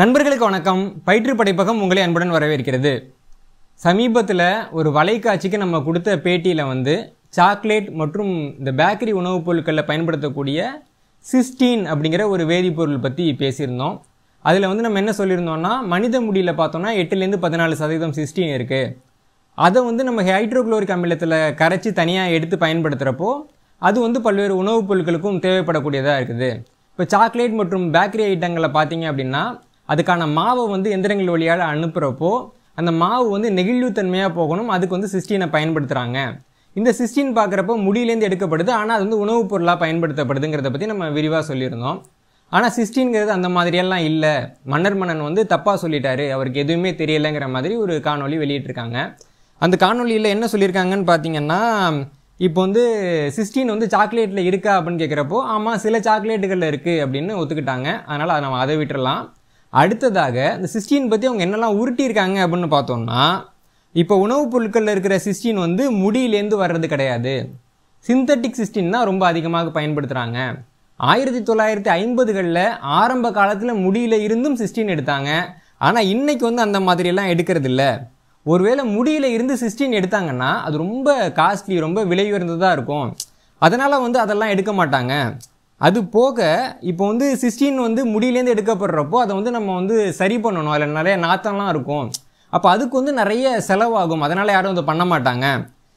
நண்பர்களுக்கு வணக்கம் பயிற்று படைப்பகம் உங்களை அன்புடன் வரவேற்கிறது சமீபத்தில் ஒரு வலைக்காட்சிக்கு நம்ம கொடுத்த பேட்டியில் வந்து சாக்லேட் மற்றும் இந்த பேக்கரி உணவுப் பொருட்களில் பயன்படுத்தக்கூடிய சிஸ்டீன் அப்படிங்கிற ஒரு வேதிப்பொருள் பற்றி பேசியிருந்தோம் அதில் வந்து நம்ம என்ன சொல்லியிருந்தோம்னா மனித முடியில் பார்த்தோன்னா எட்டுலேருந்து பதினாலு சதவீதம் சிஸ்டீன் இருக்குது அதை வந்து நம்ம ஹைட்ரோக்ளோரிக் அமிலத்தில் கரைச்சி தனியாக எடுத்து பயன்படுத்துகிறப்போ அது வந்து பல்வேறு உணவுப் பொருட்களுக்கும் தேவைப்படக்கூடியதாக இருக்குது இப்போ சாக்லேட் மற்றும் பேக்கரி ஐட்டங்களை பார்த்தீங்க அப்படின்னா அதுக்கான மாவை வந்து எந்திரங்கள் வழியால் அனுப்புகிறப்போ அந்த மாவு வந்து நெகிழ்வுத்தன்மையாக போகணும் அதுக்கு வந்து சிஸ்டீனை பயன்படுத்துகிறாங்க இந்த சிஸ்டின் பார்க்குறப்போ முடியிலேருந்து எடுக்கப்படுது ஆனால் அது வந்து உணவுப் பொருளாக பயன்படுத்தப்படுதுங்கிறத பற்றி நம்ம விரிவாக சொல்லியிருந்தோம் ஆனால் சிஸ்டின்ங்கிறது அந்த மாதிரியெல்லாம் இல்லை மன்னர் மன்னன் வந்து தப்பாக சொல்லிட்டாரு அவருக்கு எதுவுமே தெரியலைங்கிற மாதிரி ஒரு காணொலி வெளியிட்டிருக்காங்க அந்த காணொலியில் என்ன சொல்லியிருக்காங்கன்னு பார்த்தீங்கன்னா இப்போ வந்து சிஸ்டின் வந்து சாக்லேட்டில் இருக்கா அப்படின்னு கேட்குறப்போ ஆமாம் சில சாக்லேட்டுகளில் இருக்குது அப்படின்னு ஒத்துக்கிட்டாங்க அதனால் அதை நம்ம அதை விட்டுடலாம் அடுத்ததாக இந்த சிஸ்டின் பற்றி அவங்க என்னெல்லாம் உருட்டியிருக்காங்க அப்படின்னு பார்த்தோம்னா இப்போ உணவுப் பொருட்களில் இருக்கிற சிஸ்டின் வந்து முடியிலேருந்து வர்றது கிடையாது சிந்தட்டிக் சிஸ்டின் தான் ரொம்ப அதிகமாக பயன்படுத்துகிறாங்க ஆயிரத்தி தொள்ளாயிரத்தி ஐம்பதுகளில் ஆரம்ப காலத்தில் முடியில் இருந்தும் சிஸ்டின் எடுத்தாங்க ஆனால் இன்றைக்கி வந்து அந்த மாதிரியெல்லாம் எடுக்கிறது இல்லை ஒருவேளை முடியில் இருந்து சிஸ்டின் எடுத்தாங்கன்னா அது ரொம்ப காஸ்ட்லி ரொம்ப விலை உயர்ந்ததாக இருக்கும் அதனால் வந்து அதெல்லாம் எடுக்க மாட்டாங்க அது போக இப்போ வந்து சிஸ்டின் வந்து முடியிலேருந்து எடுக்கப்படுறப்போ அதை வந்து நம்ம வந்து சரி பண்ணணும் அதில் நிறைய நாத்தம்லாம் இருக்கும் அப்போ அதுக்கு வந்து நிறைய செலவாகும் அதனால் யாரும் அதை பண்ண மாட்டாங்க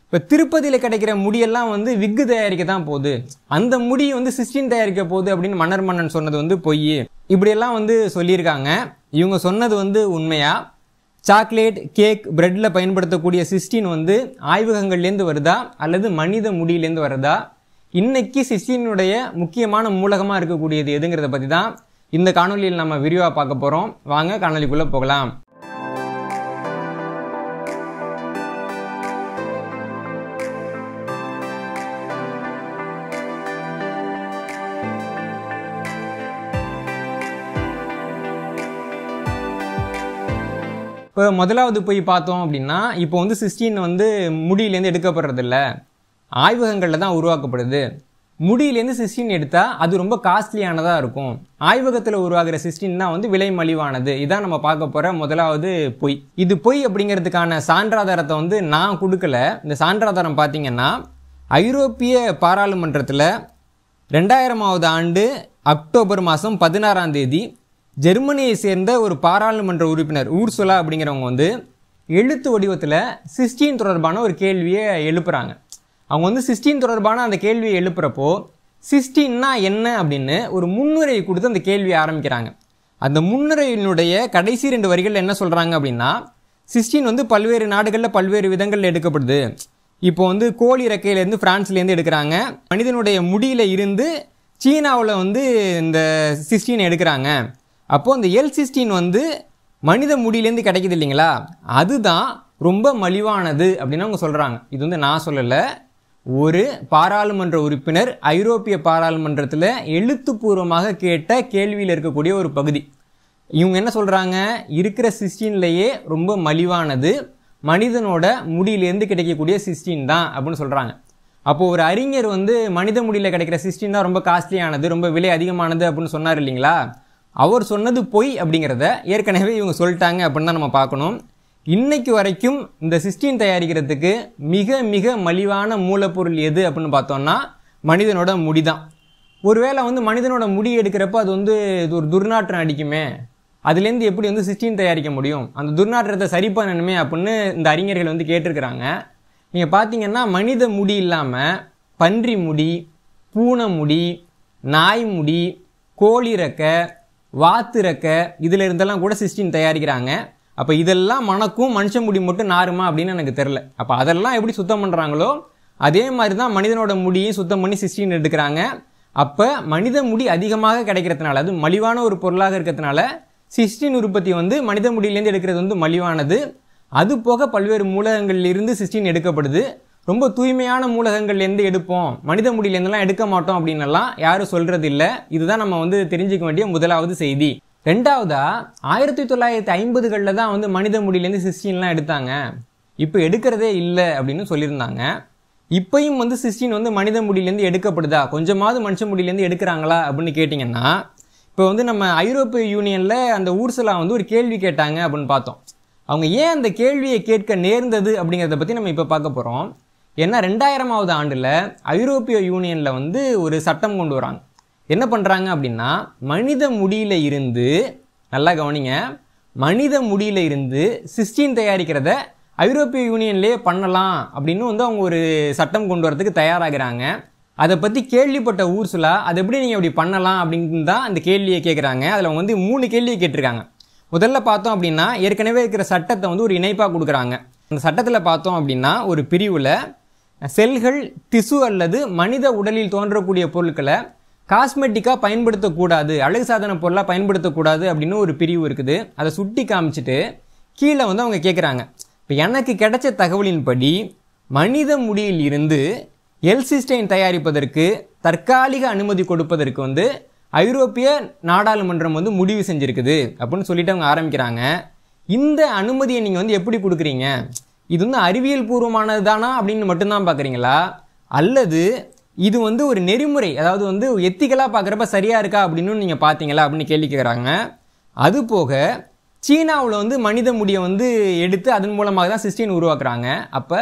இப்போ திருப்பதியில் கிடைக்கிற முடியெல்லாம் வந்து விக்கு தயாரிக்க தான் போகுது அந்த முடி வந்து சிஸ்டின் தயாரிக்க போகுது அப்படின்னு மன்னர் மன்னன் சொன்னது வந்து பொய் இப்படியெல்லாம் வந்து சொல்லியிருக்காங்க இவங்க சொன்னது வந்து உண்மையா சாக்லேட் கேக் பிரெட்டில் பயன்படுத்தக்கூடிய சிஸ்டின் வந்து ஆய்வகங்கள்லேருந்து வருதா அல்லது மனித முடியிலேருந்து வருதா இன்னைக்கு சிசினுடைய முக்கியமான மூலகமாக இருக்கக்கூடியது எதுங்கிறத பற்றி தான் இந்த காணொலியில் நம்ம விரிவாக பார்க்க போகிறோம் வாங்க காணொலிக்குள்ளே போகலாம் இப்போ முதலாவது போய் பார்த்தோம் அப்படின்னா இப்போ வந்து சிஸ்டின் வந்து முடியிலேருந்து எடுக்கப்படுறதில்ல ஆய்வகங்களில் தான் உருவாக்கப்படுது முடியிலேருந்து சிஸ்டின் எடுத்தால் அது ரொம்ப காஸ்ட்லியானதாக இருக்கும் ஆய்வகத்தில் உருவாகிற சிஸ்டின் தான் வந்து விலை மலிவானது இதான் நம்ம பார்க்க போகிற முதலாவது பொய் இது பொய் அப்படிங்கிறதுக்கான சான்றாதாரத்தை வந்து நான் கொடுக்கல இந்த சான்றாதாரம் பார்த்திங்கன்னா ஐரோப்பிய பாராளுமன்றத்தில் ரெண்டாயிரமாவது ஆண்டு அக்டோபர் மாதம் பதினாறாம் தேதி ஜெர்மனியை சேர்ந்த ஒரு பாராளுமன்ற உறுப்பினர் ஊர்சுலா அப்படிங்கிறவங்க வந்து எழுத்து வடிவத்தில் சிஸ்டின் தொடர்பான ஒரு கேள்வியை எழுப்புகிறாங்க அவங்க வந்து சிஸ்டின் தொடர்பான அந்த கேள்வியை எழுப்புறப்போ சிஸ்டின்னா என்ன அப்படின்னு ஒரு முன்னுரையை கொடுத்து அந்த கேள்வியை ஆரம்பிக்கிறாங்க அந்த முன்னுரையினுடைய கடைசி ரெண்டு வரிகள் என்ன சொல்கிறாங்க அப்படின்னா சிஸ்டின் வந்து பல்வேறு நாடுகளில் பல்வேறு விதங்களில் எடுக்கப்படுது இப்போ வந்து கோழி இறக்கையிலேருந்து ஃப்ரான்ஸ்லேருந்து எடுக்கிறாங்க மனிதனுடைய முடியில் இருந்து சீனாவில் வந்து இந்த சிஸ்டின் எடுக்கிறாங்க அப்போது அந்த எல் சிஸ்டின் வந்து மனித முடியிலேருந்து கிடைக்கிது இல்லைங்களா அதுதான் ரொம்ப மலிவானது அப்படின்னு அவங்க சொல்கிறாங்க இது வந்து நான் சொல்லலை ஒரு பாராளுமன்ற உறுப்பினர் ஐரோப்பிய பாராளுமன்றத்தில் எழுத்துப்பூர்வமாக கேட்ட கேள்வியில் இருக்கக்கூடிய ஒரு பகுதி இவங்க என்ன சொல்கிறாங்க இருக்கிற சிஸ்டின்லேயே ரொம்ப மலிவானது மனிதனோட முடியிலேருந்து கிடைக்கக்கூடிய சிஸ்டின் தான் அப்படின்னு சொல்கிறாங்க அப்போது ஒரு அறிஞர் வந்து மனித முடியில் கிடைக்கிற சிஸ்டின் தான் ரொம்ப காஸ்ட்லியானது ரொம்ப விலை அதிகமானது அப்படின்னு சொன்னார் இல்லைங்களா அவர் சொன்னது பொய் அப்படிங்கிறத ஏற்கனவே இவங்க சொல்லிட்டாங்க அப்படின்னு தான் நம்ம பார்க்கணும் இன்னைக்கு வரைக்கும் இந்த சிஸ்டின் தயாரிக்கிறதுக்கு மிக மிக மலிவான மூலப்பொருள் எது அப்படின்னு பார்த்தோம்னா மனிதனோட முடிதான் ஒருவேளை வந்து மனிதனோட முடி எடுக்கிறப்ப அது வந்து ஒரு துர்நாற்றம் அடிக்குமே அதுலேருந்து எப்படி வந்து சிஸ்டின் தயாரிக்க முடியும் அந்த துர்நாற்றத்தை சரி பண்ணணுமே அப்படின்னு இந்த அறிஞர்கள் வந்து கேட்டிருக்கிறாங்க நீங்கள் பார்த்தீங்கன்னா மனித முடி இல்லாமல் பன்றி முடி பூனை முடி நாய் முடி கோழி ரெக்க வாத்து ரக்க இதில் இருந்தெல்லாம் கூட சிஸ்டின் தயாரிக்கிறாங்க அப்போ இதெல்லாம் மனக்கும் மனுஷன் முடி மட்டும் நாருமா அப்படின்னு எனக்கு தெரில அப்போ அதெல்லாம் எப்படி சுத்தம் பண்ணுறாங்களோ அதே மாதிரி தான் மனிதனோட முடியும் சுத்தம் பண்ணி சிஸ்டின் எடுக்கிறாங்க அப்போ மனித முடி அதிகமாக கிடைக்கிறதுனால அது மலிவான ஒரு பொருளாக இருக்கிறதுனால சிஸ்டின் உற்பத்தி வந்து மனித முடியிலேருந்து எடுக்கிறது வந்து மலிவானது அது போக பல்வேறு மூலகங்கள்லேருந்து சிஸ்டின் எடுக்கப்படுது ரொம்ப தூய்மையான மூலகங்கள்லேருந்து எடுப்போம் மனித முடியிலேருந்துலாம் எடுக்க மாட்டோம் எல்லாம் யாரும் சொல்கிறது இல்லை இதுதான் நம்ம வந்து தெரிஞ்சுக்க வேண்டிய முதலாவது செய்தி ரெண்டாவதா ஆயிரத்தி தொள்ளாயிரத்தி ஐம்பதுகளில் தான் வந்து மனித முடியிலேருந்து சிஸ்டின்லாம் எடுத்தாங்க இப்போ எடுக்கிறதே இல்லை அப்படின்னு சொல்லியிருந்தாங்க இப்பையும் வந்து சிஸ்டின் வந்து மனித முடியிலேருந்து எடுக்கப்படுதா கொஞ்சமாவது மனுஷ முடியிலேருந்து எடுக்கிறாங்களா அப்படின்னு கேட்டிங்கன்னா இப்போ வந்து நம்ம ஐரோப்பிய யூனியனில் அந்த ஊர்சலா வந்து ஒரு கேள்வி கேட்டாங்க அப்படின்னு பார்த்தோம் அவங்க ஏன் அந்த கேள்வியை கேட்க நேர்ந்தது அப்படிங்கிறத பற்றி நம்ம இப்போ பார்க்க போகிறோம் ஏன்னா ரெண்டாயிரமாவது ஆண்டில் ஐரோப்பிய யூனியனில் வந்து ஒரு சட்டம் கொண்டு வராங்க என்ன பண்ணுறாங்க அப்படின்னா மனித முடியில் இருந்து நல்லா கவனிங்க மனித முடியில் இருந்து சிஸ்டின் தயாரிக்கிறத ஐரோப்பிய யூனியன்லேயே பண்ணலாம் அப்படின்னு வந்து அவங்க ஒரு சட்டம் கொண்டு வரதுக்கு தயாராகிறாங்க அதை பற்றி கேள்விப்பட்ட ஊர்சுலா அதை எப்படி நீங்கள் அப்படி பண்ணலாம் அப்படின்னு தான் அந்த கேள்வியை கேட்குறாங்க அதில் அவங்க வந்து மூணு கேள்வியை கேட்டிருக்காங்க முதல்ல பார்த்தோம் அப்படின்னா ஏற்கனவே இருக்கிற சட்டத்தை வந்து ஒரு இணைப்பாக கொடுக்குறாங்க அந்த சட்டத்தில் பார்த்தோம் அப்படின்னா ஒரு பிரிவில் செல்கள் திசு அல்லது மனித உடலில் தோன்றக்கூடிய பொருட்களை காஸ்மெட்டிக்காக பயன்படுத்தக்கூடாது அழகு சாதன பொருளாக பயன்படுத்தக்கூடாது அப்படின்னு ஒரு பிரிவு இருக்குது அதை சுட்டி காமிச்சிட்டு கீழே வந்து அவங்க கேட்குறாங்க இப்போ எனக்கு கிடைச்ச தகவலின்படி மனித முடியில் இருந்து எல்சிஸ்டைன் தயாரிப்பதற்கு தற்காலிக அனுமதி கொடுப்பதற்கு வந்து ஐரோப்பிய நாடாளுமன்றம் வந்து முடிவு செஞ்சுருக்குது அப்படின்னு சொல்லிட்டு அவங்க ஆரம்பிக்கிறாங்க இந்த அனுமதியை நீங்கள் வந்து எப்படி கொடுக்குறீங்க இது வந்து அறிவியல் பூர்வமானது தானா அப்படின்னு மட்டும்தான் பார்க்குறீங்களா அல்லது இது வந்து ஒரு நெறிமுறை அதாவது வந்து எத்திக்கலாக பார்க்குறப்ப சரியாக இருக்கா அப்படின்னு நீங்கள் பார்த்தீங்களா அப்படின்னு கேள்வி கேட்குறாங்க அது போக சீனாவில் வந்து மனித முடியை வந்து எடுத்து அதன் மூலமாக தான் சிஸ்டின் உருவாக்குறாங்க அப்போ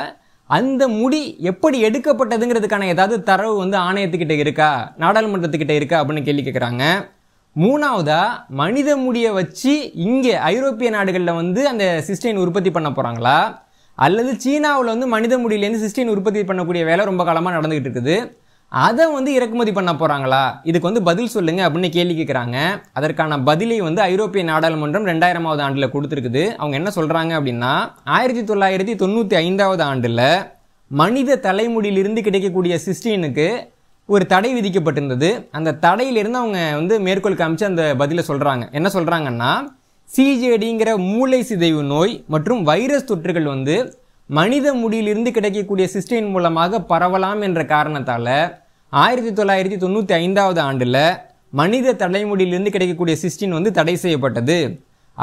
அந்த முடி எப்படி எடுக்கப்பட்டதுங்கிறதுக்கான ஏதாவது தரவு வந்து ஆணையத்துக்கிட்ட இருக்கா நாடாளுமன்றத்துக்கிட்ட இருக்கா அப்படின்னு கேள்வி கேட்குறாங்க மூணாவதாக மனித முடியை வச்சு இங்கே ஐரோப்பிய நாடுகளில் வந்து அந்த சிஸ்டைன் உற்பத்தி பண்ண போகிறாங்களா அல்லது சீனாவில் வந்து மனித முடியிலேருந்து சிஸ்டின் உற்பத்தி பண்ணக்கூடிய வேலை ரொம்ப காலமாக நடந்துகிட்டு இருக்குது அதை வந்து இறக்குமதி பண்ண போகிறாங்களா இதுக்கு வந்து பதில் சொல்லுங்கள் அப்படின்னு கேள்வி கேட்குறாங்க அதற்கான பதிலை வந்து ஐரோப்பிய நாடாளுமன்றம் ரெண்டாயிரமாவது ஆண்டில் கொடுத்துருக்குது அவங்க என்ன சொல்கிறாங்க அப்படின்னா ஆயிரத்தி தொள்ளாயிரத்தி தொண்ணூற்றி ஐந்தாவது ஆண்டில் மனித தலைமுடியிலிருந்து கிடைக்கக்கூடிய சிஸ்டினுக்கு ஒரு தடை விதிக்கப்பட்டிருந்தது அந்த தடையிலிருந்து அவங்க வந்து மேற்கோள் காமிச்சு அந்த பதிலை சொல்கிறாங்க என்ன சொல்கிறாங்கன்னா சிஜேடிங்கிற மூளை சிதைவு நோய் மற்றும் வைரஸ் தொற்றுகள் வந்து மனித முடியிலிருந்து கிடைக்கக்கூடிய சிஸ்டைன் மூலமாக பரவலாம் என்ற காரணத்தால் ஆயிரத்தி தொள்ளாயிரத்தி தொண்ணூற்றி ஐந்தாவது ஆண்டில் மனித தலைமுடியிலிருந்து கிடைக்கக்கூடிய சிஸ்டின் வந்து தடை செய்யப்பட்டது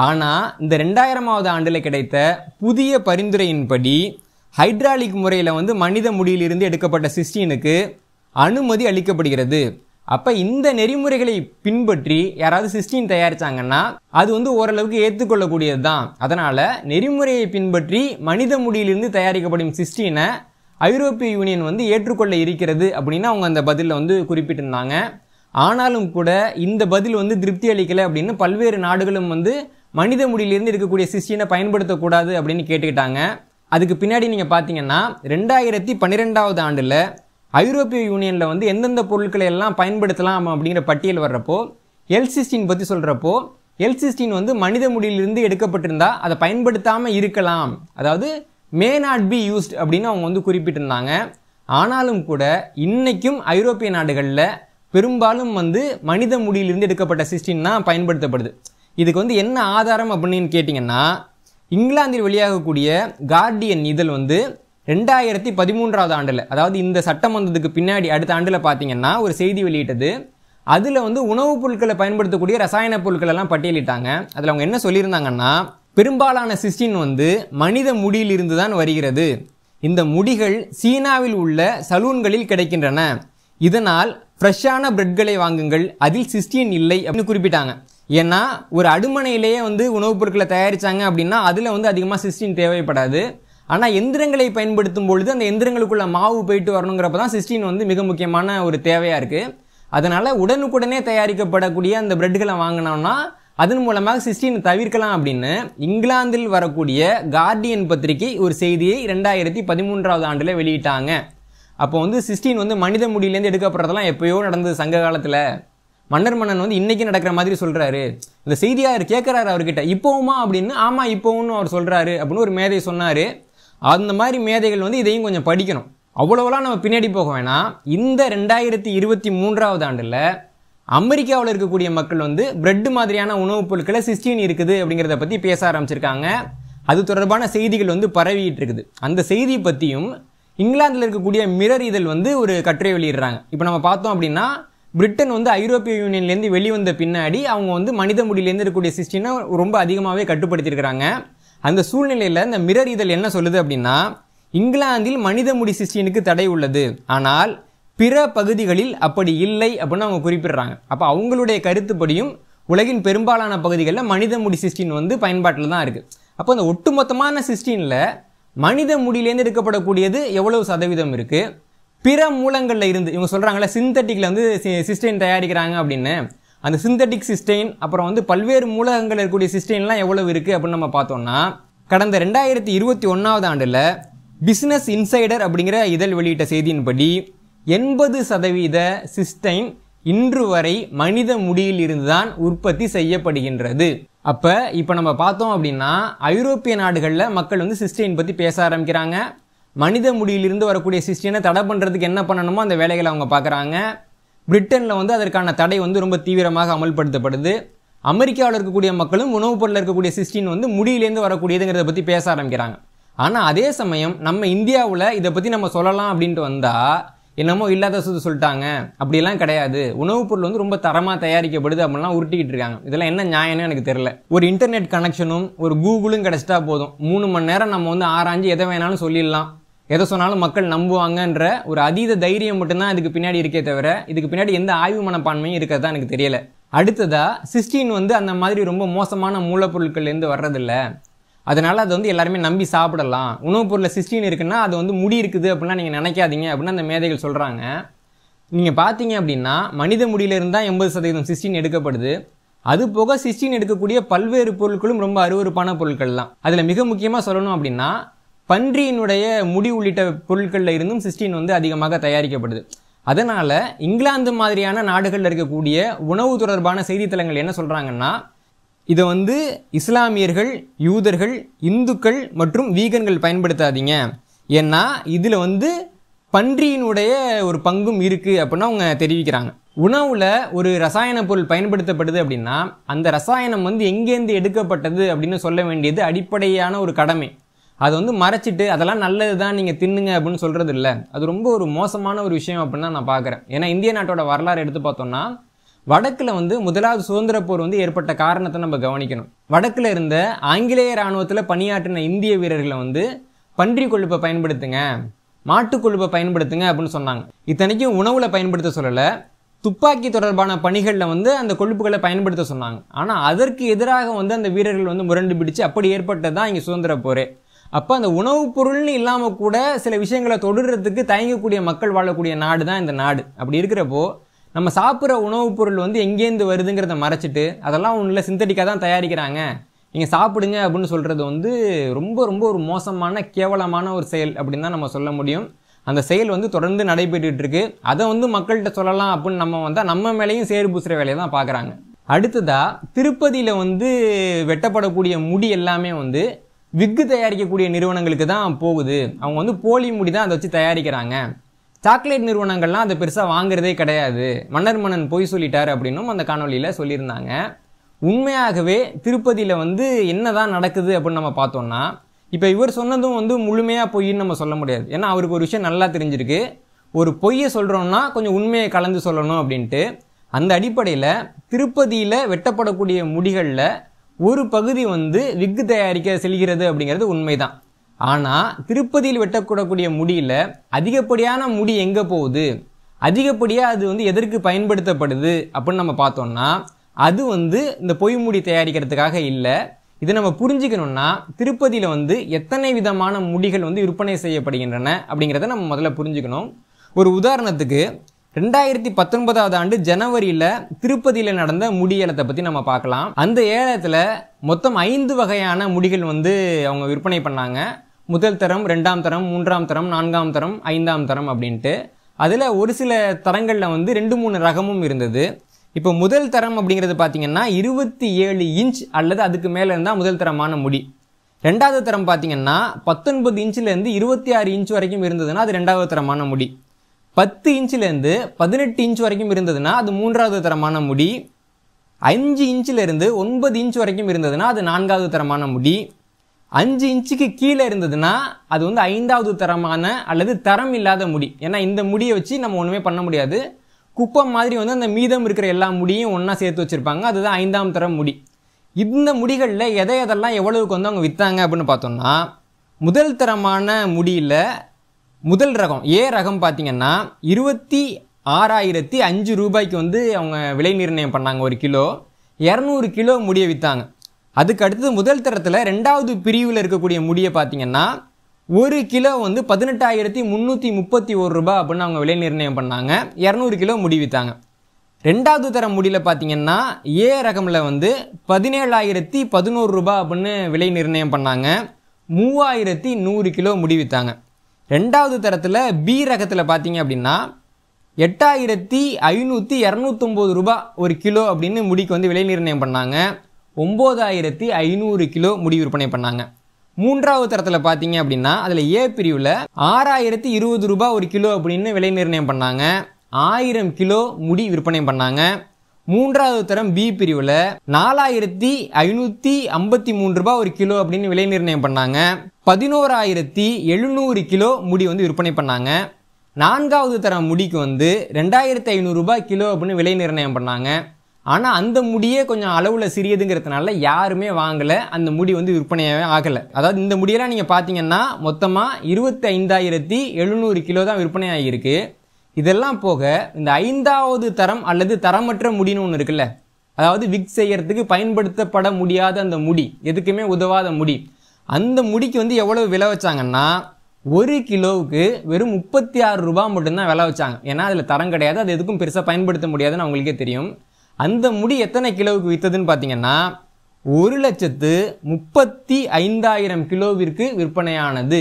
ஆனால் இந்த ரெண்டாயிரமாவது ஆண்டில் கிடைத்த புதிய பரிந்துரையின்படி ஹைட்ராலிக் முறையில் வந்து மனித முடியிலிருந்து எடுக்கப்பட்ட சிஸ்டினுக்கு அனுமதி அளிக்கப்படுகிறது அப்போ இந்த நெறிமுறைகளை பின்பற்றி யாராவது சிஸ்டின் தயாரிச்சாங்கன்னா அது வந்து ஓரளவுக்கு ஏற்றுக்கொள்ளக்கூடியது தான் அதனால் நெறிமுறையை பின்பற்றி மனித முடியிலிருந்து தயாரிக்கப்படும் சிஸ்டீனை ஐரோப்பிய யூனியன் வந்து ஏற்றுக்கொள்ள இருக்கிறது அப்படின்னு அவங்க அந்த பதிலில் வந்து குறிப்பிட்டிருந்தாங்க ஆனாலும் கூட இந்த பதில் வந்து திருப்தி அளிக்கலை அப்படின்னு பல்வேறு நாடுகளும் வந்து மனித முடியிலிருந்து இருக்கக்கூடிய சிஸ்டினை பயன்படுத்தக்கூடாது அப்படின்னு கேட்டுக்கிட்டாங்க அதுக்கு பின்னாடி நீங்கள் பார்த்தீங்கன்னா ரெண்டாயிரத்தி பன்னிரெண்டாவது ஆண்டில் ஐரோப்பிய யூனியனில் வந்து எந்தெந்த பொருட்களை எல்லாம் பயன்படுத்தலாம் அப்படிங்கிற பட்டியல் வர்றப்போ எல்சிஸ்டின் பற்றி சொல்கிறப்போ எல்சிஸ்டின் வந்து மனித முடியிலிருந்து எடுக்கப்பட்டிருந்தா அதை பயன்படுத்தாமல் இருக்கலாம் அதாவது மே நாட் பி யூஸ்ட் அப்படின்னு அவங்க வந்து குறிப்பிட்டிருந்தாங்க ஆனாலும் கூட இன்றைக்கும் ஐரோப்பிய நாடுகளில் பெரும்பாலும் வந்து மனித முடியிலிருந்து எடுக்கப்பட்ட சிஸ்டின் தான் பயன்படுத்தப்படுது இதுக்கு வந்து என்ன ஆதாரம் அப்படின்னு கேட்டிங்கன்னா இங்கிலாந்தில் வெளியாகக்கூடிய கார்டியன் இதழ் வந்து ரெண்டாயிரத்தி பதிமூன்றாவது ஆண்டில் அதாவது இந்த சட்டம் வந்ததுக்கு பின்னாடி அடுத்த ஆண்டில் பார்த்தீங்கன்னா ஒரு செய்தி வெளியிட்டது அதில் வந்து உணவுப் பொருட்களை பயன்படுத்தக்கூடிய ரசாயன பொருட்கள் எல்லாம் பட்டியலிட்டாங்க அதில் அவங்க என்ன சொல்லியிருந்தாங்கன்னா பெரும்பாலான சிஸ்டின் வந்து மனித முடியிலிருந்து தான் வருகிறது இந்த முடிகள் சீனாவில் உள்ள சலூன்களில் கிடைக்கின்றன இதனால் ஃப்ரெஷ்ஷான பிரெட்களை வாங்குங்கள் அதில் சிஸ்டின் இல்லை அப்படின்னு குறிப்பிட்டாங்க ஏன்னா ஒரு அடுமனையிலேயே வந்து உணவுப் பொருட்களை தயாரித்தாங்க அப்படின்னா அதில் வந்து அதிகமாக சிஸ்டின் தேவைப்படாது ஆனால் எந்திரங்களை பயன்படுத்தும் பொழுது அந்த எந்திரங்களுக்குள்ள மாவு போயிட்டு வரணுங்கிறப்ப தான் சிஸ்டின் வந்து மிக முக்கியமான ஒரு தேவையாக இருக்குது அதனால் உடனுக்குடனே தயாரிக்கப்படக்கூடிய அந்த பிரெட்டுகளை வாங்கினோம்னா அதன் மூலமாக சிஸ்டின் தவிர்க்கலாம் அப்படின்னு இங்கிலாந்தில் வரக்கூடிய கார்டியன் பத்திரிகை ஒரு செய்தியை ரெண்டாயிரத்தி பதிமூன்றாவது ஆண்டில் வெளியிட்டாங்க அப்போ வந்து சிஸ்டின் வந்து மனித முடியிலேருந்து எடுக்கப்படுறதெல்லாம் எப்போயோ நடந்தது சங்க காலத்தில் மன்னர் மன்னன் வந்து இன்றைக்கி நடக்கிற மாதிரி சொல்கிறாரு இந்த அவர் கேட்குறாரு அவர்கிட்ட இப்போவுமா அப்படின்னு ஆமாம் இப்போவும் அவர் சொல்கிறாரு அப்படின்னு ஒரு மேதை சொன்னார் அந்த மாதிரி மேதைகள் வந்து இதையும் கொஞ்சம் படிக்கணும் அவ்வளோவெல்லாம் நம்ம பின்னாடி போக வேணாம் இந்த ரெண்டாயிரத்தி இருபத்தி மூன்றாவது ஆண்டில் அமெரிக்காவில் இருக்கக்கூடிய மக்கள் வந்து பிரெட் மாதிரியான உணவுப் பொருட்களை சிஸ்டின் இருக்குது அப்படிங்கிறத பற்றி பேச ஆரம்பிச்சிருக்காங்க அது தொடர்பான செய்திகள் வந்து பரவிட்டு இருக்குது அந்த செய்தி பற்றியும் இங்கிலாந்தில் இருக்கக்கூடிய மிரர் இதழ் வந்து ஒரு கட்டுரை வெளியிடுறாங்க இப்போ நம்ம பார்த்தோம் அப்படின்னா பிரிட்டன் வந்து ஐரோப்பிய யூனியன்லேருந்து வெளிவந்த பின்னாடி அவங்க வந்து மனித முடியிலேருந்து இருக்கக்கூடிய சிஸ்டினை ரொம்ப அதிகமாகவே கட்டுப்படுத்தியிருக்கிறாங்க அந்த சூழ்நிலையில் இந்த மிரர் இதழ் என்ன சொல்லுது அப்படின்னா இங்கிலாந்தில் மனித முடி சிஸ்டினுக்கு தடை உள்ளது ஆனால் பிற பகுதிகளில் அப்படி இல்லை அப்படின்னு அவங்க குறிப்பிடுறாங்க அப்போ அவங்களுடைய கருத்துப்படியும் உலகின் பெரும்பாலான பகுதிகளில் மனித முடி சிஸ்டின் வந்து பயன்பாட்டில் தான் இருக்குது அப்போ அந்த ஒட்டுமொத்தமான சிஸ்டினில் மனித முடியிலேருந்து எடுக்கப்படக்கூடியது எவ்வளவு சதவீதம் இருக்குது பிற மூலங்களில் இருந்து இவங்க சொல்கிறாங்களே சிந்தட்டிக்கில் வந்து சிஸ்டின் தயாரிக்கிறாங்க அப்படின்னு அந்த சிந்தட்டிக் சிஸ்டைன் அப்புறம் வந்து பல்வேறு மூலகங்கள் இருக்கக்கூடிய சிஸ்டைன்லாம் எவ்வளவு இருக்குது அப்படின்னு நம்ம பார்த்தோம்னா கடந்த ரெண்டாயிரத்தி இருபத்தி ஒன்றாவது ஆண்டில் பிஸ்னஸ் இன்சைடர் அப்படிங்கிற இதழ் வெளியிட்ட செய்தியின்படி எண்பது சதவீத சிஸ்டைன் இன்று வரை மனித முடியில் இருந்து தான் உற்பத்தி செய்யப்படுகின்றது அப்போ இப்போ நம்ம பார்த்தோம் அப்படின்னா ஐரோப்பிய நாடுகளில் மக்கள் வந்து சிஸ்டைன் பற்றி பேச ஆரம்பிக்கிறாங்க மனித முடியிலிருந்து வரக்கூடிய சிஸ்டைனை தடை பண்ணுறதுக்கு என்ன பண்ணணுமோ அந்த வேலைகளை அவங்க பார்க்குறாங்க பிரிட்டனில் வந்து அதற்கான தடை வந்து ரொம்ப தீவிரமாக அமல்படுத்தப்படுது அமெரிக்காவில் இருக்கக்கூடிய மக்களும் உணவுப் பொருளில் இருக்கக்கூடிய சிஸ்டின் வந்து முடியிலேருந்து வரக்கூடியதுங்கிறத பற்றி பேச ஆரம்பிக்கிறாங்க ஆனால் அதே சமயம் நம்ம இந்தியாவில் இதை பற்றி நம்ம சொல்லலாம் அப்படின்ட்டு வந்தால் என்னமோ இல்லாத சுது சொல்லிட்டாங்க அப்படிலாம் கிடையாது உணவுப் பொருள் வந்து ரொம்ப தரமாக தயாரிக்கப்படுது அப்படின்லாம் உருட்டிக்கிட்டு இருக்காங்க இதெல்லாம் என்ன நியாயம்னு எனக்கு தெரில ஒரு இன்டர்நெட் கனெக்ஷனும் ஒரு கூகுளும் கிடச்சிட்டா போதும் மூணு மணி நேரம் நம்ம வந்து ஆராய்ஞ்சு எதை வேணாலும் சொல்லிடலாம் எதை சொன்னாலும் மக்கள் நம்புவாங்கன்ற ஒரு அதீத தைரியம் மட்டும்தான் இதுக்கு பின்னாடி இருக்கே தவிர இதுக்கு பின்னாடி எந்த ஆய்வு மனப்பான்மையும் இருக்கிறதா எனக்கு தெரியல அடுத்ததா சிஸ்டீன் வந்து அந்த மாதிரி ரொம்ப மோசமான மூலப்பொருட்கள்லேருந்து வர்றதில்ல அதனால் அது வந்து எல்லாருமே நம்பி சாப்பிடலாம் உணவுப் பொருளில் சிஸ்டீன் இருக்குன்னா அது வந்து முடி இருக்குது அப்படின்னா நீங்கள் நினைக்காதீங்க அப்படின்னு அந்த மேதைகள் சொல்கிறாங்க நீங்கள் பார்த்தீங்க அப்படின்னா மனித முடியிலிருந்து தான் எண்பது சதவீதம் சிஸ்டீன் எடுக்கப்படுது அது போக சிஸ்டீன் எடுக்கக்கூடிய பல்வேறு பொருட்களும் ரொம்ப அருவறுப்பான பொருட்கள் தான் அதில் மிக முக்கியமாக சொல்லணும் அப்படின்னா பன்றியினுடைய முடி உள்ளிட்ட பொருட்களில் இருந்தும் சிஸ்டின் வந்து அதிகமாக தயாரிக்கப்படுது அதனால் இங்கிலாந்து மாதிரியான நாடுகளில் இருக்கக்கூடிய உணவு தொடர்பான செய்தித்தலங்கள் என்ன சொல்கிறாங்கன்னா இதை வந்து இஸ்லாமியர்கள் யூதர்கள் இந்துக்கள் மற்றும் வீகன்கள் பயன்படுத்தாதீங்க ஏன்னா இதில் வந்து பன்றியினுடைய ஒரு பங்கும் இருக்குது அப்படின்னு அவங்க தெரிவிக்கிறாங்க உணவில் ஒரு ரசாயன பொருள் பயன்படுத்தப்படுது அப்படின்னா அந்த ரசாயனம் வந்து எங்கேருந்து எடுக்கப்பட்டது அப்படின்னு சொல்ல வேண்டியது அடிப்படையான ஒரு கடமை அதை வந்து மறைச்சிட்டு அதெல்லாம் நல்லது தான் நீங்கள் தின்னுங்க அப்படின்னு சொல்கிறது இல்லை அது ரொம்ப ஒரு மோசமான ஒரு விஷயம் அப்படின்னு தான் நான் பார்க்குறேன் ஏன்னா இந்திய நாட்டோட வரலாறு எடுத்து பார்த்தோம்னா வடக்கில் வந்து முதலாவது சுதந்திர போர் வந்து ஏற்பட்ட காரணத்தை நம்ம கவனிக்கணும் வடக்கில் இருந்த ஆங்கிலேய இராணுவத்தில் பணியாற்றின இந்திய வீரர்களை வந்து பன்றி கொழுப்பை பயன்படுத்துங்க மாட்டுக் கொழுப்பை பயன்படுத்துங்க அப்படின்னு சொன்னாங்க இத்தனைக்கும் உணவில் பயன்படுத்த சொல்லலை துப்பாக்கி தொடர்பான பணிகளில் வந்து அந்த கொழுப்புகளை பயன்படுத்த சொன்னாங்க ஆனால் அதற்கு எதிராக வந்து அந்த வீரர்கள் வந்து முரண்டு பிடிச்சு அப்படி ஏற்பட்டது தான் இங்கே சுதந்திர போரே அப்போ அந்த உணவுப் பொருள்னு இல்லாமல் கூட சில விஷயங்களை தொடுறதுக்கு தயங்கக்கூடிய மக்கள் வாழக்கூடிய நாடு தான் இந்த நாடு அப்படி இருக்கிறப்போ நம்ம சாப்பிட்ற உணவுப் பொருள் வந்து எங்கேருந்து வருதுங்கிறத மறைச்சிட்டு அதெல்லாம் ஒன்றில் சிந்தட்டிக்காக தான் தயாரிக்கிறாங்க நீங்கள் சாப்பிடுங்க அப்படின்னு சொல்கிறது வந்து ரொம்ப ரொம்ப ஒரு மோசமான கேவலமான ஒரு செயல் அப்படின்னு தான் நம்ம சொல்ல முடியும் அந்த செயல் வந்து தொடர்ந்து நடைபெற்றுட்டு அதை வந்து மக்கள்கிட்ட சொல்லலாம் அப்படின்னு நம்ம வந்தால் நம்ம மேலேயும் சேறு பூசுகிற வேலையை தான் பார்க்குறாங்க அடுத்ததாக திருப்பதியில் வந்து வெட்டப்படக்கூடிய முடி எல்லாமே வந்து விக்கு தயாரிக்கக்கூடிய நிறுவனங்களுக்கு தான் போகுது அவங்க வந்து போலி முடி தான் அதை வச்சு தயாரிக்கிறாங்க சாக்லேட் நிறுவனங்கள்லாம் அதை பெருசாக வாங்குறதே கிடையாது மன்னர் மன்னன் பொய் சொல்லிட்டார் அப்படின்னும் அந்த காணொலியில் சொல்லியிருந்தாங்க உண்மையாகவே திருப்பதியில் வந்து என்ன தான் நடக்குது அப்படின்னு நம்ம பார்த்தோம்னா இப்போ இவர் சொன்னதும் வந்து முழுமையாக பொய்ன்னு நம்ம சொல்ல முடியாது ஏன்னா அவருக்கு ஒரு விஷயம் நல்லா தெரிஞ்சிருக்கு ஒரு பொய்யை சொல்கிறோம்னா கொஞ்சம் உண்மையை கலந்து சொல்லணும் அப்படின்ட்டு அந்த அடிப்படையில் திருப்பதியில் வெட்டப்படக்கூடிய முடிகளில் ஒரு பகுதி வந்து விக்கு தயாரிக்க செல்கிறது அப்படிங்கிறது உண்மைதான் ஆனால் திருப்பதியில் வெட்டக்கூடக்கூடிய முடியில் அதிகப்படியான முடி எங்கே போகுது அதிகப்படியாக அது வந்து எதற்கு பயன்படுத்தப்படுது அப்படின்னு நம்ம பார்த்தோம்னா அது வந்து இந்த பொய் முடி தயாரிக்கிறதுக்காக இல்லை இதை நம்ம புரிஞ்சுக்கணும்னா திருப்பதியில் வந்து எத்தனை விதமான முடிகள் வந்து விற்பனை செய்யப்படுகின்றன அப்படிங்கிறத நம்ம முதல்ல புரிஞ்சுக்கணும் ஒரு உதாரணத்துக்கு ரெண்டாயிரத்தி பத்தொன்பதாவது ஆண்டு ஜனவரியில் திருப்பதியில் நடந்த முடியலத்தை பற்றி நம்ம பார்க்கலாம் அந்த ஏலத்தில் மொத்தம் ஐந்து வகையான முடிகள் வந்து அவங்க விற்பனை பண்ணாங்க முதல் தரம் ரெண்டாம் தரம் மூன்றாம் தரம் நான்காம் தரம் ஐந்தாம் தரம் அப்படின்ட்டு அதில் ஒரு சில தரங்களில் வந்து ரெண்டு மூணு ரகமும் இருந்தது இப்போ முதல் தரம் அப்படிங்கிறது பார்த்தீங்கன்னா இருபத்தி ஏழு இன்ச் அல்லது அதுக்கு மேலே இருந்தால் முதல் தரமான முடி ரெண்டாவது தரம் பார்த்தீங்கன்னா பத்தொன்பது இருந்து இருபத்தி ஆறு இன்ச் வரைக்கும் இருந்ததுன்னா அது ரெண்டாவது தரமான முடி பத்து இன்ச்சிலேருந்து பதினெட்டு இன்ச் வரைக்கும் இருந்ததுன்னா அது மூன்றாவது தரமான முடி அஞ்சு இன்ச்சிலேருந்து ஒன்பது இன்ச் வரைக்கும் இருந்ததுன்னா அது நான்காவது தரமான முடி அஞ்சு இன்ச்சுக்கு கீழே இருந்ததுன்னா அது வந்து ஐந்தாவது தரமான அல்லது தரம் இல்லாத முடி ஏன்னா இந்த முடியை வச்சு நம்ம ஒன்றுமே பண்ண முடியாது குப்பை மாதிரி வந்து அந்த மீதம் இருக்கிற எல்லா முடியும் ஒன்றா சேர்த்து வச்சுருப்பாங்க அதுதான் ஐந்தாம் தரம் முடி இந்த முடிகளில் எதை எதெல்லாம் எவ்வளவுக்கு வந்து அவங்க விற்றாங்க அப்படின்னு பார்த்தோம்னா முதல் தரமான முடியில் முதல் ரகம் ஏ ரகம் பார்த்தீங்கன்னா இருபத்தி ஆறாயிரத்தி அஞ்சு ரூபாய்க்கு வந்து அவங்க விலை நிர்ணயம் பண்ணாங்க ஒரு கிலோ இரநூறு கிலோ முடியை விற்றாங்க அதுக்கு அடுத்தது முதல் தரத்தில் ரெண்டாவது பிரிவில் இருக்கக்கூடிய முடியை பார்த்தீங்கன்னா ஒரு கிலோ வந்து பதினெட்டாயிரத்தி முந்நூற்றி முப்பத்தி ஒரு ரூபா அப்படின்னு அவங்க விலை நிர்ணயம் பண்ணாங்க இரநூறு கிலோ முடி விற்றாங்க ரெண்டாவது தரம் முடியில் பார்த்தீங்கன்னா ஏ ரகமில் வந்து பதினேழாயிரத்தி பதினோரு ரூபா அப்படின்னு விலை நிர்ணயம் பண்ணாங்க மூவாயிரத்தி நூறு கிலோ முடி விற்றாங்க ரெண்டாவது தரத்தில் பி ரகத்தில் பார்த்தீங்க அப்படின்னா எட்டாயிரத்தி ஐநூற்றி இரநூத்தொம்பது ரூபா ஒரு கிலோ அப்படின்னு முடிக்கு வந்து விலை நிர்ணயம் பண்ணாங்க ஒம்பதாயிரத்தி ஐநூறு கிலோ முடி விற்பனை பண்ணாங்க மூன்றாவது தரத்தில் பார்த்தீங்க அப்படின்னா அதில் ஏ பிரிவில் ஆறாயிரத்தி இருபது ரூபா ஒரு கிலோ அப்படின்னு விலை நிர்ணயம் பண்ணாங்க ஆயிரம் கிலோ முடி விற்பனை பண்ணாங்க மூன்றாவது தரம் பி பிரிவில் நாலாயிரத்தி ஐநூற்றி ஐம்பத்தி மூணு ரூபா ஒரு கிலோ அப்படின்னு விலை நிர்ணயம் பண்ணாங்க பதினோராயிரத்தி எழுநூறு கிலோ முடி வந்து விற்பனை பண்ணாங்க நான்காவது தர முடிக்கு வந்து ரெண்டாயிரத்தி ஐநூறுரூபா கிலோ அப்படின்னு விலை நிர்ணயம் பண்ணாங்க ஆனால் அந்த முடியே கொஞ்சம் அளவில் சிறியதுங்கிறதுனால யாருமே வாங்கலை அந்த முடி வந்து விற்பனையாகவே ஆகலை அதாவது இந்த முடியெல்லாம் நீங்கள் பார்த்தீங்கன்னா மொத்தமாக இருபத்தி ஐந்தாயிரத்தி எழுநூறு கிலோ தான் விற்பனை ஆகியிருக்கு இதெல்லாம் போக இந்த ஐந்தாவது தரம் அல்லது தரமற்ற முடின்னு ஒன்று இருக்குல்ல அதாவது விக் செய்கிறதுக்கு பயன்படுத்தப்பட முடியாத அந்த முடி எதுக்குமே உதவாத முடி அந்த முடிக்கு வந்து எவ்வளவு விலை வச்சாங்கன்னா ஒரு கிலோவுக்கு வெறும் முப்பத்தி ஆறு ரூபா மட்டும்தான் விலை வச்சாங்க ஏன்னா அதில் தரம் கிடையாது அது எதுக்கும் பெருசாக பயன்படுத்த முடியாதுன்னு அவங்களுக்கே தெரியும் அந்த முடி எத்தனை கிலோவுக்கு விற்றதுன்னு பார்த்தீங்கன்னா ஒரு லட்சத்து முப்பத்தி ஐந்தாயிரம் கிலோவிற்கு விற்பனையானது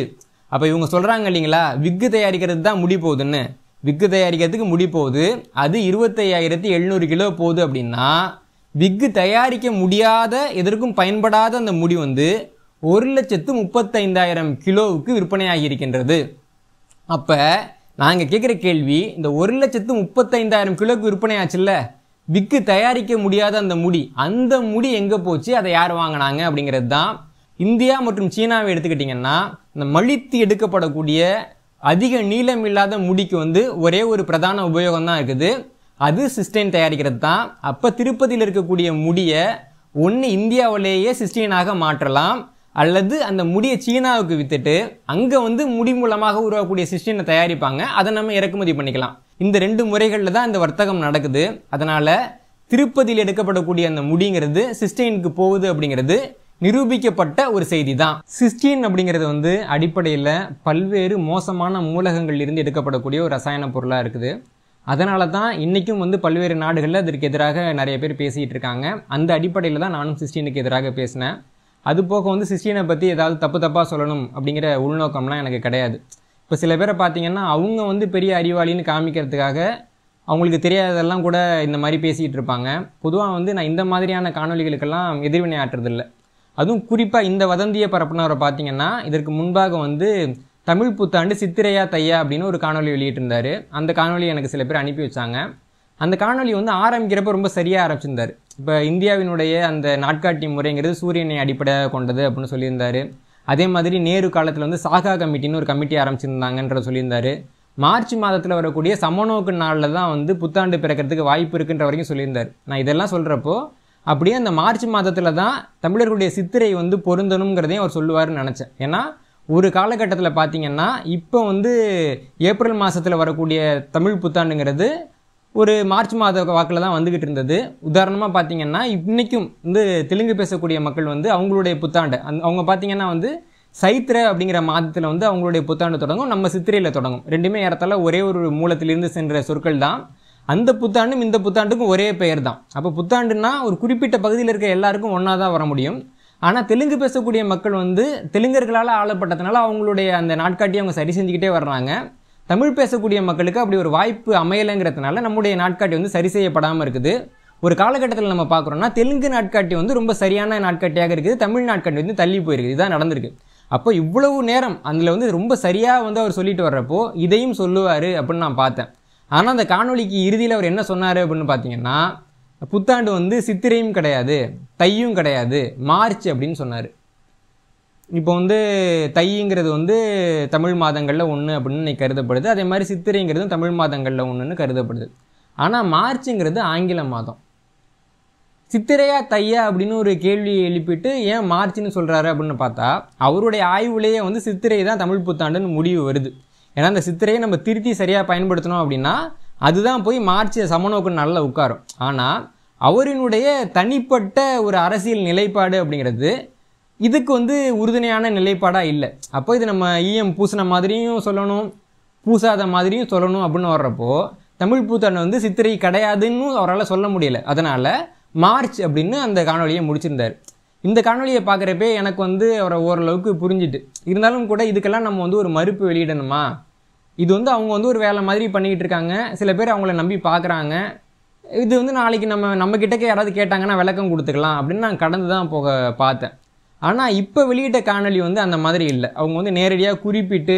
அப்போ இவங்க சொல்கிறாங்க இல்லைங்களா விக்கு தயாரிக்கிறது தான் முடி போகுதுன்னு விக்கு தயாரிக்கிறதுக்கு முடி போகுது அது இருபத்தையாயிரத்தி எழுநூறு கிலோ போகுது அப்படின்னா விக்கு தயாரிக்க முடியாத எதற்கும் பயன்படாத அந்த முடி வந்து ஒரு லட்சத்து முப்பத்தைந்தாயிரம் கிலோவுக்கு விற்பனையாகி இருக்கின்றது அப்போ நாங்கள் கேட்குற கேள்வி இந்த ஒரு லட்சத்து முப்பத்தைந்தாயிரம் கிலோவுக்கு விற்பனை ஆச்சுல்ல விக்கு தயாரிக்க முடியாத அந்த முடி அந்த முடி எங்கே போச்சு அதை யார் வாங்கினாங்க அப்படிங்கிறது தான் இந்தியா மற்றும் சீனாவை எடுத்துக்கிட்டிங்கன்னா இந்த மலித்து எடுக்கப்படக்கூடிய அதிக நீளம் இல்லாத முடிக்கு வந்து ஒரே ஒரு பிரதான உபயோகம் தான் இருக்குது அது சிஸ்டைன் தயாரிக்கிறது தான் அப்போ திருப்பதியில் இருக்கக்கூடிய முடியை ஒன்று இந்தியாவிலேயே சிஸ்டைனாக மாற்றலாம் அல்லது அந்த முடியை சீனாவுக்கு வித்துட்டு அங்கே வந்து முடி மூலமாக உருவாக்கக்கூடிய சிஸ்டினை தயாரிப்பாங்க அதை நம்ம இறக்குமதி பண்ணிக்கலாம் இந்த ரெண்டு முறைகளில் தான் இந்த வர்த்தகம் நடக்குது அதனால் திருப்பதியில் எடுக்கப்படக்கூடிய அந்த முடிங்கிறது சிஸ்டைனுக்கு போகுது அப்படிங்கிறது நிரூபிக்கப்பட்ட ஒரு செய்தி தான் சிஸ்டின் அப்படிங்கிறது வந்து அடிப்படையில் பல்வேறு மோசமான இருந்து எடுக்கப்படக்கூடிய ஒரு ரசாயன பொருளாக இருக்குது அதனால தான் இன்றைக்கும் வந்து பல்வேறு நாடுகளில் அதற்கு எதிராக நிறைய பேர் பேசிகிட்டு இருக்காங்க அந்த அடிப்படையில் தான் நானும் சிஸ்டினுக்கு எதிராக பேசினேன் அது போக வந்து சிஸ்டியனை பற்றி ஏதாவது தப்பு தப்பாக சொல்லணும் அப்படிங்கிற உள்நோக்கம்லாம் எனக்கு கிடையாது இப்போ சில பேரை பார்த்தீங்கன்னா அவங்க வந்து பெரிய அறிவாளின்னு காமிக்கிறதுக்காக அவங்களுக்கு தெரியாததெல்லாம் கூட இந்த மாதிரி பேசிகிட்டு இருப்பாங்க பொதுவாக வந்து நான் இந்த மாதிரியான காணொலிகளுக்கெல்லாம் எதிர்வினை ஆற்றுறதில்லை அதுவும் குறிப்பாக இந்த வதந்திய பரப்புனவரை பார்த்தீங்கன்னா இதற்கு முன்பாக வந்து தமிழ் புத்தாண்டு சித்திரையா தையா அப்படின்னு ஒரு காணொலி வெளியிட்டிருந்தார் அந்த காணொலி எனக்கு சில பேர் அனுப்பி வச்சாங்க அந்த காணொலி வந்து ஆரம்பிக்கிறப்ப ரொம்ப சரியாக ஆரம்பிச்சிருந்தார் இப்போ இந்தியாவினுடைய அந்த நாட்காட்டி முறைங்கிறது சூரியனை அடிப்படையாக கொண்டது அப்படின்னு சொல்லியிருந்தார் அதே மாதிரி நேரு காலத்தில் வந்து சாகா கமிட்டின்னு ஒரு கமிட்டி ஆரம்பிச்சிருந்தாங்கன்ற சொல்லியிருந்தார் மார்ச் மாதத்தில் வரக்கூடிய சமநோக்கு நாளில் தான் வந்து புத்தாண்டு பிறக்கிறதுக்கு வாய்ப்பு இருக்குன்ற வரைக்கும் சொல்லியிருந்தார் நான் இதெல்லாம் சொல்கிறப்போ அப்படியே அந்த மார்ச் மாதத்தில் தான் தமிழர்களுடைய சித்திரை வந்து பொருந்தணுங்கிறதையும் அவர் சொல்லுவார்னு நினச்சேன் ஏன்னா ஒரு காலகட்டத்தில் பார்த்தீங்கன்னா இப்போ வந்து ஏப்ரல் மாதத்தில் வரக்கூடிய தமிழ் புத்தாண்டுங்கிறது ஒரு மார்ச் மாத வாக்கில் தான் வந்துக்கிட்டு இருந்தது உதாரணமாக பார்த்திங்கன்னா இன்றைக்கும் வந்து தெலுங்கு பேசக்கூடிய மக்கள் வந்து அவங்களுடைய புத்தாண்டு அந் அவங்க பார்த்திங்கன்னா வந்து சைத்திர அப்படிங்கிற மாதத்தில் வந்து அவங்களுடைய புத்தாண்டு தொடங்கும் நம்ம சித்திரையில் தொடங்கும் ரெண்டுமே ஏறத்தால ஒரே ஒரு மூலத்திலிருந்து சென்ற சொற்கள் தான் அந்த புத்தாண்டும் இந்த புத்தாண்டுக்கும் ஒரே பெயர் தான் அப்போ புத்தாண்டுன்னா ஒரு குறிப்பிட்ட பகுதியில் இருக்க எல்லாருக்கும் ஒன்றா தான் வர முடியும் ஆனால் தெலுங்கு பேசக்கூடிய மக்கள் வந்து தெலுங்கர்களால் ஆளப்பட்டதுனால அவங்களுடைய அந்த நாட்காட்டியை அவங்க சரி செஞ்சுக்கிட்டே வர்றாங்க தமிழ் பேசக்கூடிய மக்களுக்கு அப்படி ஒரு வாய்ப்பு அமையலைங்கிறதுனால நம்முடைய நாட்காட்டி வந்து சரி செய்யப்படாமல் இருக்குது ஒரு காலகட்டத்தில் நம்ம பார்க்குறோம்னா தெலுங்கு நாட்காட்டி வந்து ரொம்ப சரியான நாட்காட்டியாக இருக்குது தமிழ் நாட்காட்டி வந்து தள்ளி போயிருக்குது இதுதான் நடந்திருக்கு அப்போ இவ்வளவு நேரம் அதில் வந்து ரொம்ப சரியாக வந்து அவர் சொல்லிட்டு வர்றப்போ இதையும் சொல்லுவார் அப்படின்னு நான் பார்த்தேன் ஆனால் அந்த காணொலிக்கு இறுதியில் அவர் என்ன சொன்னார் அப்படின்னு பார்த்தீங்கன்னா புத்தாண்டு வந்து சித்திரையும் கிடையாது தையும் கிடையாது மார்ச் அப்படின்னு சொன்னார் இப்போ வந்து தைங்கிறது வந்து தமிழ் மாதங்களில் ஒன்று அப்படின்னு கருதப்படுது அதே மாதிரி சித்திரைங்கிறதும் தமிழ் மாதங்களில் ஒன்றுன்னு கருதப்படுது ஆனால் மார்ச்சுங்கிறது ஆங்கில மாதம் சித்திரையா தையா அப்படின்னு ஒரு கேள்வியை எழுப்பிட்டு ஏன் மார்ச்னு சொல்கிறாரு அப்படின்னு பார்த்தா அவருடைய ஆய்வுலேயே வந்து சித்திரை தான் தமிழ் புத்தாண்டுன்னு முடிவு வருது ஏன்னா அந்த சித்திரையை நம்ம திருத்தி சரியாக பயன்படுத்தணும் அப்படின்னா அதுதான் போய் மார்ச் சமநோக்கு நல்லா உட்காரும் ஆனால் அவரினுடைய தனிப்பட்ட ஒரு அரசியல் நிலைப்பாடு அப்படிங்கிறது இதுக்கு வந்து உறுதுணையான நிலைப்பாடாக இல்லை அப்போ இது நம்ம ஈஎம் பூசின மாதிரியும் சொல்லணும் பூசாத மாதிரியும் சொல்லணும் அப்படின்னு வர்றப்போ தமிழ் பூத்தாண்டை வந்து சித்திரை கிடையாதுன்னு அவரால் சொல்ல முடியல அதனால் மார்ச் அப்படின்னு அந்த காணொலியை முடிச்சிருந்தார் இந்த காணொலியை பார்க்குறப்பே எனக்கு வந்து அவரை ஓரளவுக்கு புரிஞ்சுட்டு இருந்தாலும் கூட இதுக்கெல்லாம் நம்ம வந்து ஒரு மறுப்பு வெளியிடணுமா இது வந்து அவங்க வந்து ஒரு வேலை மாதிரி பண்ணிக்கிட்டு இருக்காங்க சில பேர் அவங்கள நம்பி பார்க்குறாங்க இது வந்து நாளைக்கு நம்ம நம்மக்கிட்டக்கே யாராவது கேட்டாங்கன்னா விளக்கம் கொடுத்துக்கலாம் அப்படின்னு நான் கடந்து தான் போக பார்த்தேன் ஆனால் இப்போ வெளியிட்ட காணொலி வந்து அந்த மாதிரி இல்லை அவங்க வந்து நேரடியாக குறிப்பிட்டு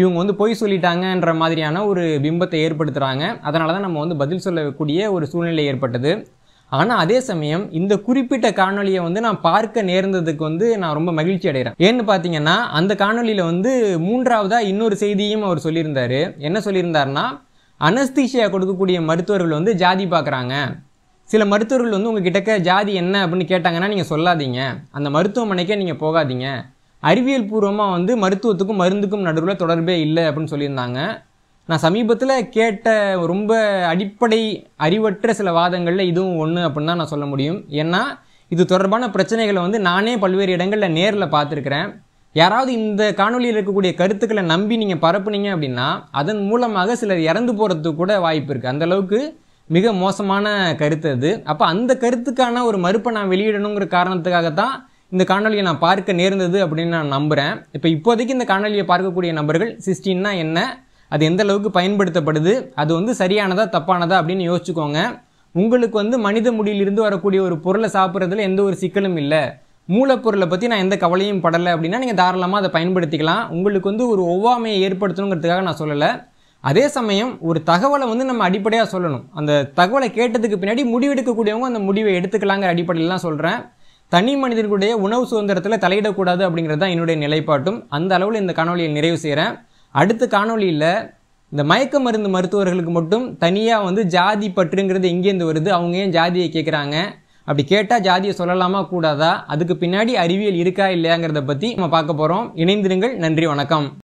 இவங்க வந்து பொய் சொல்லிட்டாங்கன்ற மாதிரியான ஒரு பிம்பத்தை ஏற்படுத்துகிறாங்க அதனால தான் நம்ம வந்து பதில் சொல்லக்கூடிய ஒரு சூழ்நிலை ஏற்பட்டது ஆனால் அதே சமயம் இந்த குறிப்பிட்ட காணொலியை வந்து நான் பார்க்க நேர்ந்ததுக்கு வந்து நான் ரொம்ப மகிழ்ச்சி அடைகிறேன் ஏன்னு பார்த்தீங்கன்னா அந்த காணொலியில் வந்து மூன்றாவதாக இன்னொரு செய்தியும் அவர் சொல்லியிருந்தார் என்ன சொல்லியிருந்தாருன்னா அனஸ்தீஷியா கொடுக்கக்கூடிய மருத்துவர்கள் வந்து ஜாதி பார்க்குறாங்க சில மருத்துவர்கள் வந்து உங்கள் கிட்டக்க ஜாதி என்ன அப்படின்னு கேட்டாங்கன்னா நீங்கள் சொல்லாதீங்க அந்த மருத்துவமனைக்கே நீங்கள் போகாதீங்க அறிவியல் பூர்வமாக வந்து மருத்துவத்துக்கும் மருந்துக்கும் நடுவில் தொடர்பே இல்லை அப்படின்னு சொல்லியிருந்தாங்க நான் சமீபத்தில் கேட்ட ரொம்ப அடிப்படை அறிவற்ற சில வாதங்களில் இதுவும் ஒன்று அப்படின்னு தான் நான் சொல்ல முடியும் ஏன்னா இது தொடர்பான பிரச்சனைகளை வந்து நானே பல்வேறு இடங்களில் நேரில் பார்த்துருக்குறேன் யாராவது இந்த காணொலியில் இருக்கக்கூடிய கருத்துக்களை நம்பி நீங்கள் பரப்புனீங்க அப்படின்னா அதன் மூலமாக சிலர் இறந்து போகிறதுக்கு கூட வாய்ப்பு இருக்குது அந்தளவுக்கு மிக மோசமான கருத்து அது அப்போ அந்த கருத்துக்கான ஒரு மறுப்பை நான் வெளியிடணுங்கிற காரணத்துக்காக தான் இந்த காணொலியை நான் பார்க்க நேர்ந்தது அப்படின்னு நான் நம்புகிறேன் இப்போ இப்போதைக்கு இந்த காணொலியை பார்க்கக்கூடிய நபர்கள் சிஸ்டின்னா என்ன அது எந்த அளவுக்கு பயன்படுத்தப்படுது அது வந்து சரியானதா தப்பானதா அப்படின்னு யோசிச்சுக்கோங்க உங்களுக்கு வந்து மனித முடியிலிருந்து வரக்கூடிய ஒரு பொருளை சாப்பிட்றதுல எந்த ஒரு சிக்கலும் இல்லை மூலப்பொருளை பற்றி நான் எந்த கவலையும் படலை அப்படின்னா நீங்கள் தாராளமாக அதை பயன்படுத்திக்கலாம் உங்களுக்கு வந்து ஒரு ஒவ்வாமையை ஏற்படுத்தணுங்கிறதுக்காக நான் சொல்லலை அதே சமயம் ஒரு தகவலை வந்து நம்ம அடிப்படையாக சொல்லணும் அந்த தகவலை கேட்டதுக்கு பின்னாடி முடிவெடுக்கக்கூடியவங்க அந்த முடிவை எடுத்துக்கலாங்கிற அடிப்படையிலாம் சொல்கிறேன் தனி மனிதர்களுடைய உணவு சுதந்திரத்தில் தலையிடக்கூடாது அப்படிங்கிறது தான் என்னுடைய நிலைப்பாட்டும் அந்த அளவில் இந்த காணொலியை நிறைவு செய்கிறேன் அடுத்த காணொலியில் இந்த மயக்க மருந்து மருத்துவர்களுக்கு மட்டும் தனியாக வந்து ஜாதி பற்றுங்கிறது எங்கேருந்து வருது அவங்க ஏன் ஜாதியை கேட்குறாங்க அப்படி கேட்டால் ஜாதியை சொல்லலாமா கூடாதா அதுக்கு பின்னாடி அறிவியல் இருக்கா இல்லையாங்கிறத பற்றி நம்ம பார்க்க போகிறோம் இணைந்திருங்கள் நன்றி வணக்கம்